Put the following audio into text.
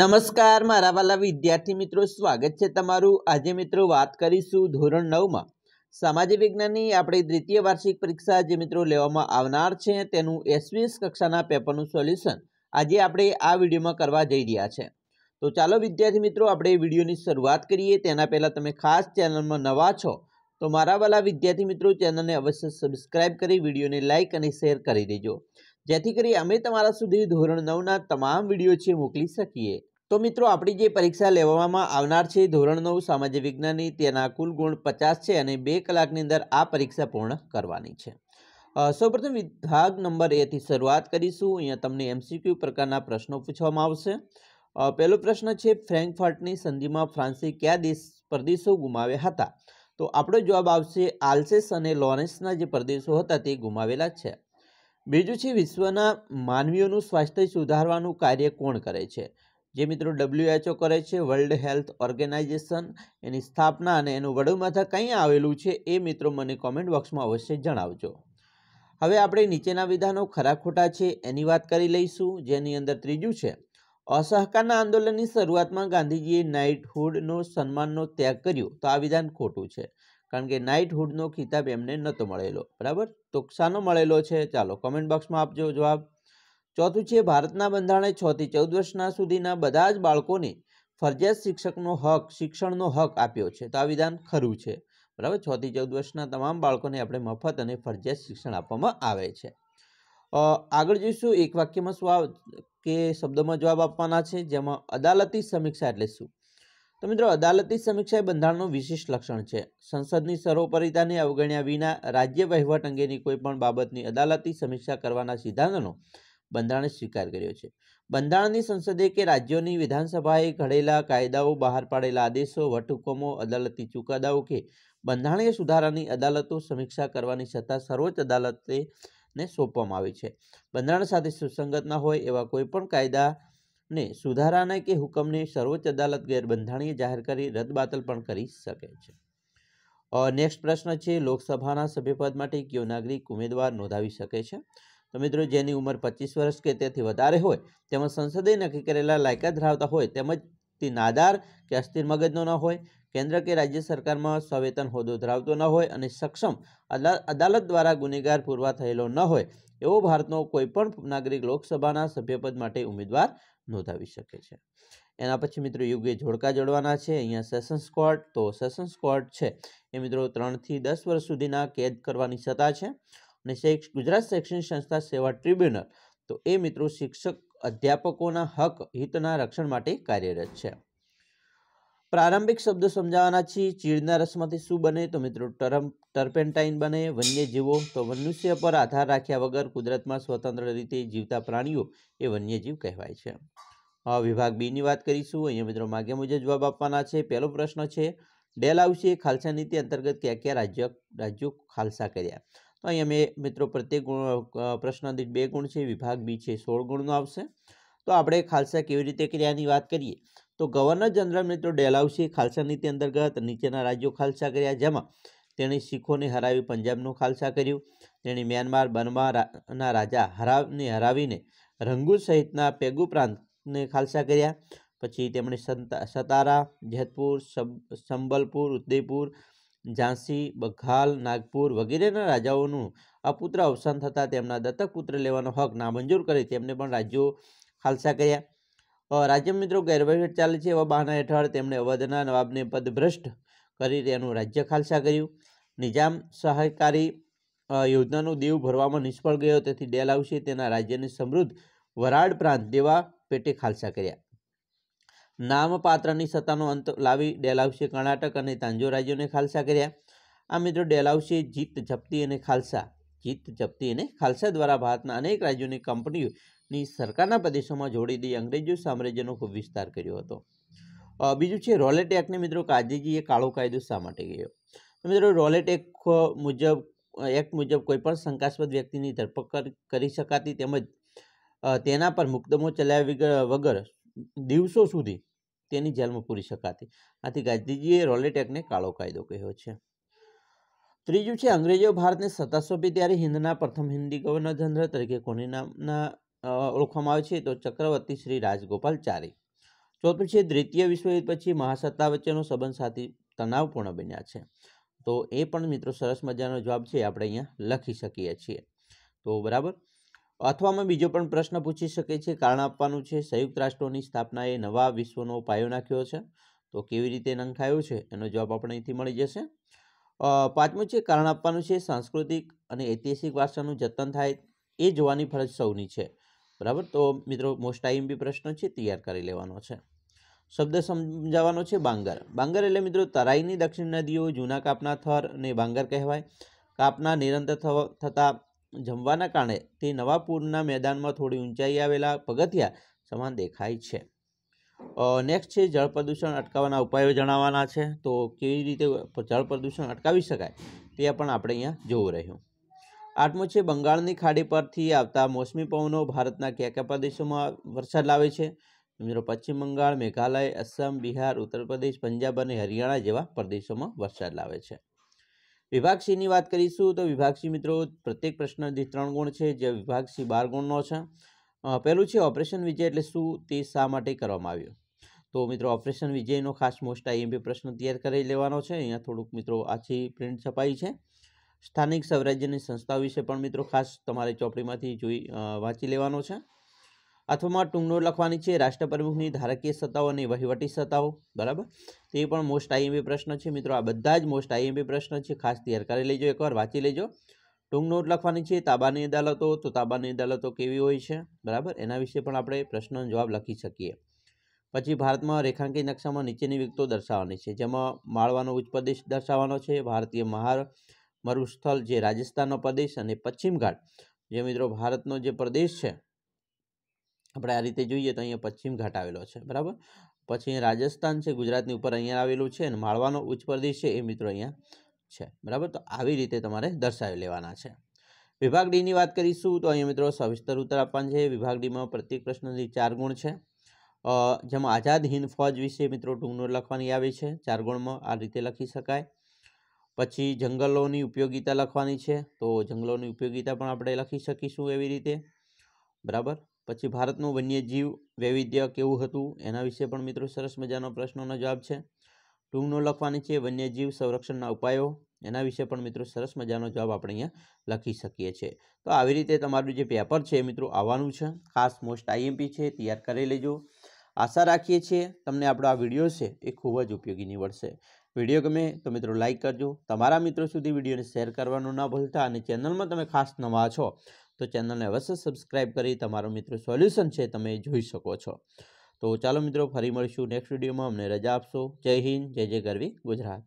નમસ્કાર મારા વાલા વિદ્યાર્થી મિત્રો સ્વાગત છે તમારું આજે મિત્રો વાત કરીશું ધોરણ નવમાં સામાજિક વિજ્ઞાનની આપણી દ્વિતીય વાર્ષિક પરીક્ષા જે મિત્રો લેવામાં આવનાર છે તેનું એસવીએસ કક્ષાના પેપરનું સોલ્યુશન આજે આપણે આ વિડીયોમાં કરવા જઈ રહ્યા છે તો ચાલો વિદ્યાર્થી મિત્રો આપણે વિડીયોની શરૂઆત કરીએ તેના પહેલાં તમે ખાસ ચેનલમાં નવા છો તો મારા વાલા વિદ્યાર્થી મિત્રો ચેનલને અવશ્ય સબસ્ક્રાઇબ કરી વિડીયોને લાઇક અને શેર કરી દેજો જેથી કરી અમે તમારા સુધી ધોરણ નવના તમામ વિડીયો છે મોકલી શકીએ તો મિત્રો આપણી જે પરીક્ષા લેવામાં આવનાર છે ધોરણ નવ સામાજિક વિજ્ઞાનની તેના કુલ ગુણ પચાસ છે અને બે કલાકની અંદર આ પરીક્ષા પૂર્ણ કરવાની છે સૌપ્રથમ વિભાગ નંબર એથી શરૂઆત કરીશું અહીંયા તમને એમસીક્યુ પ્રકારના પ્રશ્નો પૂછવામાં આવશે પહેલો પ્રશ્ન છે ફ્રેન્કફર્ટની સંધિમાં ફ્રાન્સે કયા દેશ પરદેશો ગુમાવ્યા હતા તો આપણો જવાબ આવશે આલ્સેસ અને લોરેન્સના જે પરદેશો હતા તે ગુમાવેલા છે બીજું છે વિશ્વના માનવીઓનું સ્વાસ્થ્ય સુધારવાનું કાર્ય કોણ કરે છે જે મિત્રો ડબલ્યુએચઓ કરે છે વર્લ્ડ હેલ્થ ઓર્ગેનાઇઝેશન એની સ્થાપના અને એનું વડુમથક ક્યાં આવેલું છે એ મિત્રો મને કોમેન્ટ બોક્સમાં અવશ્ય જણાવજો હવે આપણે નીચેના વિધાનો ખરા ખોટા છે એની વાત કરી લઈશું જેની અંદર ત્રીજું છે અસહકારના આંદોલનની શરૂઆતમાં ગાંધીજીએ નાઇટહુડનો સન્માનનો ત્યાગ કર્યો તો આ વિધાન ખોટું છે કારણ કે નાઇટહુડનો ખિતાબ એમને નહોતો મળેલો બરાબર તો શાનો મળેલો છે ચાલો કોમેન્ટ બોક્સમાં આપજો જવાબ ચોથું છે ભારતના બંધારણે છથી ચૌદ વર્ષના સુધીના બધા જ બાળકોને ફરજિયાત શિક્ષકનો હક શિક્ષણનો હક આપ્યો છે તો આ વિધાન ખરું છે બરાબર છથી ચૌદ વર્ષના તમામ બાળકોને આપણે મફત અને ફરજિયાત શિક્ષણ આપવામાં આવે છે આગળ જોઈશું એક વાક્યમાં શું કે શબ્દોમાં જવાબ આપવાના છે જેમાં અદાલતી સમીક્ષા એટલે શું તો મિત્રો અદાલતી સમીક્ષા એ બંધારણનું વિશિષ્ટ લક્ષણ છે સંસદની સર્વોપરિતાને અવગણ્યા વિના રાજ્ય વહીવટ અંગેની કોઈપણ બાબતની અદાલતી સમીક્ષા કરવાના સિદ્ધાંતનો બંધારણે સ્વીકાર કર્યો છે બંધારણની સંસદે કે રાજ્યોની વિધાનસભાએ ઘડેલા કાયદાઓ બહાર પાડેલા આદેશો વટહુકમો અદાલતી ચુકાદાઓ કે બંધારણીય સુધારાની અદાલતો સમીક્ષા કરવાની સત્તા સર્વોચ્ચ અદાલતે ને સોંપવામાં આવી છે બંધારણ સાથે સુસંગત ન હોય એવા કોઈપણ કાયદા ને સુધારાને કે હુકમને સર્વોચ્ચ અદાલત ગેરબંધારણીય જાહેર કરી રદબાતલ પણ કરી શકે છે નેક્સ્ટ પ્રશ્ન છે લોકસભાના સભ્યપદ માટે કયો નાગરિક ઉમેદવાર નોંધાવી શકે છે તો મિત્રો જેની ઉંમર પચીસ વર્ષ કે તેથી વધારે હોય તેમજ સંસદે નક્કી કરેલા લાયકાત ધરાવતા હોય તેમજ તે નાદાર કે અસ્થિર મગજનો ન હોય કેન્દ્ર કે રાજ્ય સરકારમાં સવેતન હોદ્દો ધરાવતો ન હોય અને સક્ષમ અદાલત દ્વારા ગુનેગાર પૂરવા થયેલો ન હોય એવો ભારતનો કોઈપણ નાગરિક લોકસભાના સભ્યપદ માટે ઉમેદવાર નોંધાવી શકે છે એના પછી મિત્રો યુગે જોડકા જોડવાના છે અહીંયા સેશન્સ કોર્ટ તો સેશન્સ કોર્ટ છે એ મિત્રો ત્રણથી દસ વર્ષ સુધીના કેદ કરવાની સત્તા છે અને ગુજરાત શૈક્ષણિક સંસ્થા સેવા ટ્રિબ્યુનલ તો એ મિત્રો શિક્ષક અધ્યાપકોના હક હિતના રક્ષણ માટે કાર્યરત છે પ્રારંભિક શબ્દો સમજાવવાના છીએ ચીડના રસમાંથી શું બને તો મિત્રો ટરમ ટર્પેન્ટાઇન બને વન્યજીવો તો મનુષ્ય પર આધાર રાખ્યા વગર કુદરતમાં સ્વતંત્ર રીતે જીવતા પ્રાણીઓ એ વન્યજીવ કહેવાય છે વિભાગ બીની વાત કરીશું અહીંયા મિત્રો માગ્યા મુજબ જવાબ આપવાના છે પહેલો પ્રશ્ન છે ડેલ ડેલાઉસીએ ખાલસા નીતિ અંતર્ગત ક્યાં ક્યાં રાજ્ય રાજ્યો ખાલસા કર્યા તો અહીંયા મેં મિત્રો પ્રત્યેક ગુણ પ્રશ્ન દીઠ બે ગુણ છે વિભાગ બી છે સોળ ગુણનો આવશે તો આપણે ખાલસા કેવી રીતે કર્યાની વાત કરીએ તો ગવર્નર જનરલ મિત્રો ડેલાઉસી ખાલસા નીતિ અંતર્ગત નીચેના રાજ્યો ખાલસા કર્યા જેમાં તેણે શીખોને હરાવી પંજાબનું ખાલસા કર્યું તેણે મ્યાનમાર બર્માના રાજા હરાવને હરાવીને રંગૂન સહિતના પેગુ પ્રાંતને ખાલસા કર્યા પછી તેમણે સતારા જેતપુર સંબલપુર ઉદયપુર ઝાંસી બઘાલ નાગપુર વગેરેના રાજાઓનું અપુત્ર અવસાન થતાં તેમના દત્તક પુત્ર લેવાનો હક નામંજૂર કરી તેમને પણ રાજ્યો ખાલસા કર્યા રાજ્ય મિત્રો ગેરવહીવટ ચાલે છે એવા બહાના હેઠળ તેમણે અવધના નવાબને પદભ્રષ્ટ કરી તેનું રાજ્ય ખાલસા કર્યું નિજામ સહકારી યોજનાનું દેવ ભરવામાં નિષ્ફળ ગયો તેથી ડેલાઉસે તેના રાજ્યને સમૃદ્ધ વરાડ પ્રાંત દેવા પેટે ખાલસા કર્યા નામપાત્રની સત્તાનો અંત લાવી ડેલાઉસે કર્ણાટક અને તાંજો રાજ્યોને ખાલસા કર્યા આ મિત્રો ડેલાઉસે જીત જપતી અને ખાલસા જીત જપતી અને ખાલસા દ્વારા ભારતના અનેક રાજ્યોની કંપનીઓ ની સરકારના પ્રદેશોમાં જોડી દઈ અંગ્રેજો સામ્રાજ્યનો ખૂબ વિસ્તાર કર્યો હતો બીજું છે રોલેટ એક્ટને મિત્રો ગાંધીજીએ કાળો કાયદો શા માટે ગયો મિત્રો રોલેટ એક્ટ મુજબ એક્ટ મુજબ કોઈપણ શંકાસ્પદ વ્યક્તિની ધરપકડ કરી શકાતી તેમજ તેના પર મુકદમો ચલાવ્યા વગર દિવસો સુધી તેની જેલમાં પૂરી શકાતી આથી ગાંધીજીએ રોલેટ એક્ટને કાળો કાયદો કહ્યો છે ત્રીજું છે અંગ્રેજો ભારતને સત્તા સોંપી ત્યારે હિન્દના પ્રથમ હિન્દી ગવર્નર જનરલ તરીકે કોની નામના ઓળખવામાં આવે છે તો ચક્રવર્તી શ્રી રાજગોપાલચારી ચોથું છે દ્વિતીય વિશ્વયુદ્ધ પછી મહાસત્તા વચ્ચેનો સંબંધ સાથે તણાવપૂર્ણ બન્યા છે તો એ પણ મિત્રો સરસ મજાનો જવાબ છે આપણે અહીંયા લખી શકીએ છીએ તો બરાબર અથવામાં બીજો પણ પ્રશ્ન પૂછી શકે છે કારણ આપવાનું છે સંયુક્ત રાષ્ટ્રોની સ્થાપનાએ નવા વિશ્વનો પાયો નાખ્યો છે તો કેવી રીતે નંખાયો છે એનો જવાબ આપણે અહીંથી મળી જશે પાંચમું છે કારણ આપવાનું છે સાંસ્કૃતિક અને ઐતિહાસિક વારસાનું જતન થાય એ જોવાની ફરજ સૌની છે બરાબર તો મિત્રો મોસ્ટ ટાઈમ બી પ્રશ્ન છે તૈયાર કરી લેવાનો છે શબ્દ સમજાવવાનો છે બાંગર બાંગર એટલે મિત્રો તરાઈની દક્ષિણ નદીઓ જૂના કાપના થર ને બાંગર કહેવાય કાપના નિરંતર થતા જમવાના કારણે તે નવા પૂરના મેદાનમાં થોડી ઊંચાઈ આવેલા પગથિયા સમાન દેખાય છે નેક્સ્ટ છે જળ પ્રદૂષણ અટકાવવાના ઉપાયો જણાવવાના છે તો કેવી રીતે જળ પ્રદૂષણ અટકાવી શકાય તે પણ આપણે અહીંયા જોવું રહ્યું આઠમું છે બંગાળની ખાડી પરથી આવતા મોસમી પવનો ભારતના ક્યાં ક્યાં પ્રદેશોમાં વરસાદ લાવે છે મિત્રો પશ્ચિમ બંગાળ મેઘાલય અસમ બિહાર ઉત્તર પ્રદેશ પંજાબ અને હરિયાણા જેવા પ્રદેશોમાં વરસાદ લાવે છે વિભાગ સીની વાત કરીશું તો વિભાગ મિત્રો પ્રત્યેક પ્રશ્ન દીઠ ત્રણ ગુણ છે જે વિભાગ બાર ગુણનો છે પહેલું છે ઓપરેશન વિજય એટલે શું તે શા માટે કરવામાં આવ્યું તો મિત્રો ઓપરેશન વિજયનો ખાસ મોસ્ટ આઈએમપી પ્રશ્ન તૈયાર કરી લેવાનો છે અહીંયા થોડુંક મિત્રો આછી પ્રિન્ટ છપાઈ છે સ્થાનિક સ્વરાજ્યની સંસ્થાઓ વિશે પણ મિત્રો ખાસ તમારે ચોપડીમાંથી જોઈ વાંચી લેવાનો છે અથવામાં ટૂંક લખવાની છે રાષ્ટ્રપ્રમુખની ધારકીય સત્તાઓ અને વહીવટી સત્તાઓ બરાબર તે પણ મોસ્ટ આઈએમપી પ્રશ્ન છે મિત્રો આ બધા જ મોસ્ટ આઈએમપી પ્રશ્ન છે ખાસ તૈયાર કરી લેજો એકવાર વાંચી લેજો ટૂંક નોટ લખવાની છે તાબાની અદાલતો તો તાબાની અદાલતો કેવી હોય છે બરાબર એના વિશે પણ આપણે પ્રશ્નનો જવાબ લખી શકીએ પછી ભારતમાં રેખાંકિત નકશામાં નીચેની વિગતો દર્શાવવાની છે જેમાં માળવાનો ઉચ્ચ પ્રદેશ દર્શાવવાનો છે ભારતીય મહાર મારું જે રાજસ્થાનનો પ્રદેશ અને પશ્ચિમ ઘાટ જે મિત્રો ભારતનો જે પ્રદેશ છે આપણે આ રીતે જોઈએ તો અહીંયા પશ્ચિમ ઘાટ આવેલો છે બરાબર પછી રાજસ્થાન છે ગુજરાતની ઉપર અહીંયા આવેલું છે અને માળવાનો ઉચ્ચ પ્રદેશ છે એ મિત્રો અહીંયા છે બરાબર તો આવી રીતે તમારે દર્શાવી લેવાના છે વિભાગ ડીની વાત કરીશું તો અહીંયા મિત્રો સવિસ્તર ઉત્તર આપવાનું છે વિભાગ ડીમાં પ્રત્યેક પ્રશ્નથી ચાર ગુણ છે જેમાં આઝાદ હિન્દ ફોજ વિશે મિત્રો ટૂંકનોટ લખવાની આવે છે ચાર ગુણમાં આ રીતે લખી શકાય પછી જંગલોની ઉપયોગિતા લખવાની છે તો જંગલોની ઉપયોગિતા પણ આપણે લખી શકીશું એવી રીતે બરાબર પછી ભારતનું વન્યજીવ વૈવિધ્ય કેવું હતું એના વિશે પણ મિત્રો સરસ મજાનો પ્રશ્નોનો જવાબ છે ટૂંકનો લખવાની છે વન્યજીવ સંરક્ષણના ઉપાયો એના વિશે પણ મિત્રો સરસ મજાનો જવાબ આપણે અહીંયા લખી શકીએ છીએ તો આવી રીતે તમારું જે પેપર છે મિત્રો આવવાનું છે ખાસ મોસ્ટ આઈએમપી છે તૈયાર કરી લેજો આશા રાખીએ છીએ તમને આપણો આ વિડીયો છે એ ખૂબ જ ઉપયોગી નીવડશે વિડીયો ગમે તો મિત્રો લાઇક કરજો તમારા મિત્રો સુધી વિડીયોને શેર કરવાનું ન ભૂલતા અને ચેનલમાં તમે ખાસ નવા છો તો ચેનલને અવશ્ય સબસ્ક્રાઇબ કરી તમારો મિત્ર સોલ્યુશન છે તમે જોઈ શકો છો તો ચાલો મિત્રો ફરી મળીશું નેક્સ્ટ વિડીયોમાં અમને રજા આપશો જય હિન્દ જય જય ગરવી ગુજરાત